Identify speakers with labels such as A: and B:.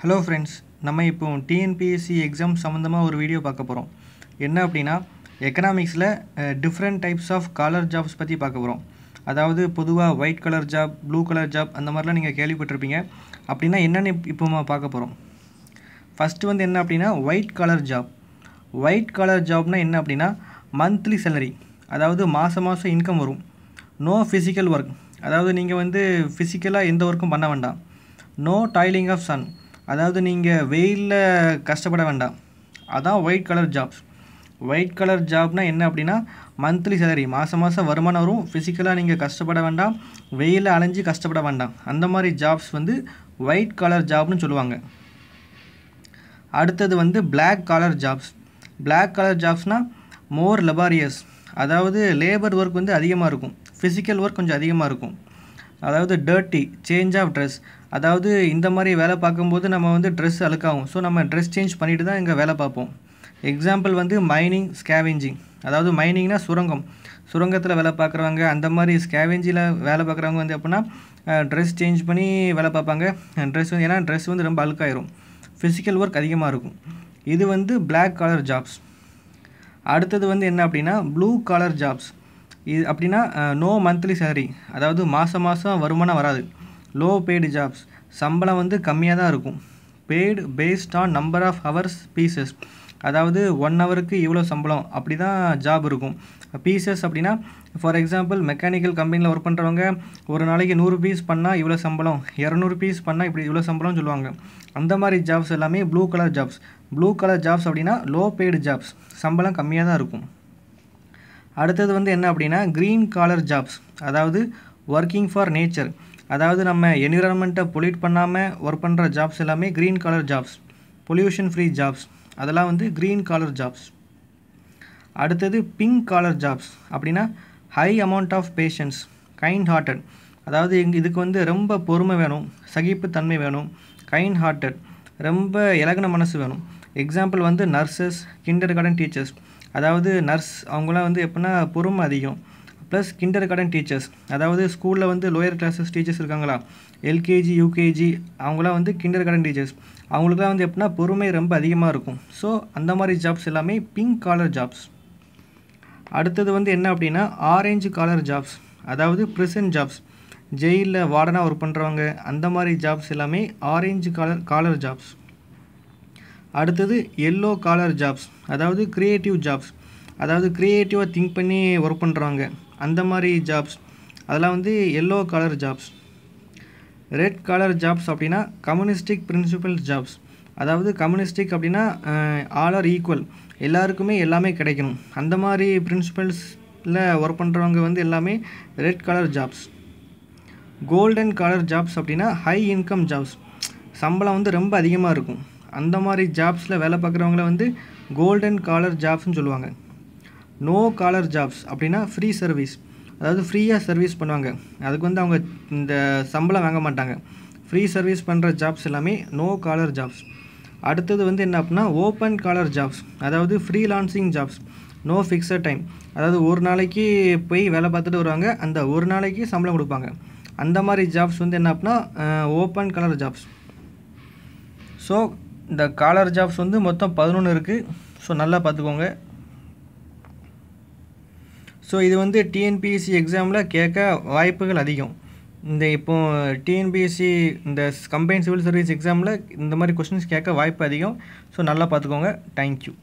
A: hello friends நம்ம இப்போ TNPSC exam சம்மந்தமாக ஒரு வீடியோ பார்க்க போகிறோம் என்ன அப்படின்னா எக்கனாமிக்ஸில் different types of collar jobs பற்றி பார்க்க போகிறோம் அதாவது பொதுவாக white colour job blue colour job அந்த மாதிரிலாம் நீங்கள் கேள்விப்பட்டிருப்பீங்க அப்படின்னா என்னென்னு இப்போ நம்ம பார்க்க போகிறோம் ஃபஸ்ட்டு வந்து என்ன அப்படின்னா white colour job white colour ஜாப்னால் என்ன அப்படின்னா மந்த்லி சேலரி அதாவது மாதம் மாதம் இன்கம் வரும் நோ ஃபிசிக்கல் ஒர்க் அதாவது நீங்கள் வந்து ஃபிசிக்கலாக எந்த ஒர்க்கும் பண்ண வேண்டாம் நோ டாய்லிங் ஆஃப் சன் அதாவது நீங்கள் வெயிலில் கஷ்டப்பட வேண்டாம் அதான் white colour jobs white colour ஜாப்னால் என்ன அப்படின்னா மந்த்லி சேலரி மாதம் மாதம் வருமானம் வரும் ஃபிசிக்கலாக நீங்கள் கஷ்டப்பட வேண்டாம் வெயிலில் அலைஞ்சு கஷ்டப்பட வேண்டாம் அந்த மாதிரி ஜாப்ஸ் வந்து ஒயிட் கலர் ஜாப்னு சொல்லுவாங்க அடுத்தது வந்து black colour jobs black colour ஜாப்ஸ்னால் மோர் லெபாரியஸ் அதாவது லேபர் ஒர்க் வந்து அதிகமாக இருக்கும் ஃபிசிக்கல் ஒர்க் கொஞ்சம் அதிகமாக இருக்கும் அதாவது டர்ட்டி சேஞ்ச் ஆஃப் ட்ரெஸ் அதாவது இந்த மாதிரி வேலை பார்க்கும்போது நம்ம வந்து ட்ரெஸ் அழுக்காகும் ஸோ நம்ம ட்ரெஸ் சேஞ்ச் பண்ணிட்டு தான் இங்கே வேலை பார்ப்போம் எக்ஸாம்பிள் வந்து மைனிங் ஸ்கேவிஞ்சிங் அதாவது மைனிங்னா சுரங்கம் சுரங்கத்தில் வேலை பார்க்குறவங்க அந்த மாதிரி ஸ்கேவெஞ்சியில் வேலை பார்க்குறவங்க வந்து எப்படின்னா ட்ரெஸ் சேஞ்ச் பண்ணி வேலை பார்ப்பாங்க ட்ரெஸ் வந்து ஏன்னா ட்ரெஸ் வந்து ரொம்ப அழுக்காயிரும் ஃபிசிக்கல் ஒர்க் அதிகமாக இருக்கும் இது வந்து பிளாக் காலர் ஜாப்ஸ் அடுத்தது வந்து என்ன அப்படின்னா ப்ளூ காலர் ஜாப்ஸ் இது அப்படின்னா நோ மந்த்லி சேலரி அதாவது மாதம் மாதம் வருமானம் வராது லோ பெய்டு ஜாப்ஸ் சம்பளம் வந்து கம்மியாக தான் இருக்கும் paid based on number of hours pieces அதாவது ஒன் ஹவருக்கு இவ்வளோ சம்பளம் அப்படி தான் ஜாப் இருக்கும் பீசஸ் அப்படின்னா ஃபார் எக்ஸாம்பிள் மெக்கானிக்கல் கம்பெனியில் ஒர்க் பண்ணுறவங்க ஒரு நாளைக்கு நூறு பீஸ் பண்ணால் இவ்வளோ சம்பளம் இரநூறு பீஸ் பண்ணால் இப்படி இவ்வளோ சம்பளம்னு சொல்லுவாங்க அந்த மாதிரி ஜாப்ஸ் எல்லாமே blue colour jobs blue colour jobs அப்படின்னா லோ பெய்டு ஜாப்ஸ் சம்பளம் கம்மியாக தான் இருக்கும் அடுத்தது வந்து என்ன அப்படின்னா க்ரீன் காலர் ஜாப்ஸ் அதாவது ஒர்க்கிங் ஃபார் நேச்சர் அதாவது நம்ம என்விரான்மெண்ட்டை பொல்யூட் பண்ணாமல் ஒர்க் பண்ணுற ஜாப்ஸ் எல்லாமே green colour jobs pollution free jobs அதெல்லாம் வந்து க்ரீன் காலர் ஜாப்ஸ் அடுத்தது பிங்க் காலர் ஜாப்ஸ் அப்படின்னா high amount of patience kind hearted அதாவது எங்கள் இதுக்கு வந்து ரொம்ப பொறுமை வேணும் சகிப்புத்தன்மை வேணும் கைண்ட் ஹார்ட்டட் ரொம்ப இலகுன மனசு வேணும் எக்ஸாம்பிள் வந்து நர்சஸ் கிண்டர் கார்டன் டீச்சர்ஸ் அதாவது நர்ஸ் அவங்களாம் வந்து எப்படின்னா பொறுமை அதிகம் ப்ளஸ் கிண்டர் கார்டன் டீச்சர்ஸ் அதாவது ஸ்கூலில் வந்து லோயர் கிளாஸஸ் டீச்சர்ஸ் இருக்காங்களா எல்கேஜி யூகேஜி அவங்களாம் வந்து கிண்டர் கார்டன் டீச்சர்ஸ் அவங்களுக்குலாம் வந்து எப்படின்னா பொறுமை ரொம்ப அதிகமாக இருக்கும் ஸோ அந்த மாதிரி ஜாப்ஸ் எல்லாமே பிங்க் காலர் ஜாப்ஸ் அடுத்தது வந்து என்ன அப்படின்னா ஆரேஞ்சு காலர் ஜாப்ஸ் அதாவது ப்ரிசன் ஜாப்ஸ் ஜெயிலில் வார்டனாக ஒர்க் பண்ணுறவங்க அந்த மாதிரி ஜாப்ஸ் எல்லாமே ஆரேஞ்சு காலர் காலர் ஜாப்ஸ் அடுத்தது எல்லோ காலர் ஜாப்ஸ் அதாவது க்ரியேட்டிவ் ஜாப்ஸ் அதாவது க்ரியேட்டிவாக திங்க் பண்ணி ஒர்க் பண்ணுறவங்க அந்த மாதிரி ஜாப்ஸ் அதெல்லாம் வந்து yellow colour jobs red colour jobs அப்படின்னா கம்யூனிஸ்டிக் பிரின்சிபல் ஜாப்ஸ் அதாவது கம்யூனிஸ்டிக் அப்படின்னா ஆல் ஆர் ஈக்குவல் எல்லாருக்குமே எல்லாமே கிடைக்கணும் அந்த மாதிரி பிரின்சிபல்ஸில் ஒர்க் பண்ணுறவங்க வந்து எல்லாமே red colour jobs golden colour jobs அப்படின்னா ஹை இன்கம் ஜாப்ஸ் சம்பளம் வந்து ரொம்ப அதிகமாக இருக்கும் அந்த மாதிரி ஜாப்ஸில் வேலை பார்க்குறவங்கள வந்து கோல்டன் காலர் ஜாப்ஸ்னு சொல்லுவாங்க நோ காலர் ஜாப்ஸ் அப்படின்னா ஃப்ரீ சர்வீஸ் அதாவது ஃப்ரீயாக சர்வீஸ் பண்ணுவாங்க அதுக்கு வந்து அவங்க இந்த சம்பளம் வாங்க மாட்டாங்க ஃப்ரீ சர்வீஸ் பண்ணுற ஜாப்ஸ் எல்லாமே நோ காலர் ஜாப்ஸ் அடுத்தது வந்து என்ன அப்படின்னா ஓப்பன் காலர் ஜாப்ஸ் அதாவது freelancing jobs no fixed time அதாவது ஒரு நாளைக்கு போய் வேலை பார்த்துட்டு வருவாங்க அந்த ஒரு நாளைக்கு சம்பளம் கொடுப்பாங்க அந்த மாதிரி ஜாப்ஸ் வந்து என்ன அப்படின்னா ஓப்பன் காலர் ஜாப்ஸ் ஸோ இந்த காலர் ஜாப்ஸ் வந்து மொத்தம் பதினொன்று இருக்குது ஸோ நல்லா பார்த்துக்கோங்க ஸோ இது வந்து டிஎன்பிஎஸ்சி எக்ஸாமில் கேட்க வாய்ப்புகள் அதிகம் இந்த இப்போது டிஎன்பிஎஸ்சி இந்த கம்பைன் சிவில் சர்வீஸ் எக்ஸாமில் இந்த மாதிரி கொஷின்ஸ் கேட்க வாய்ப்பு அதிகம் ஸோ நல்லா பார்த்துக்கோங்க தேங்க்யூ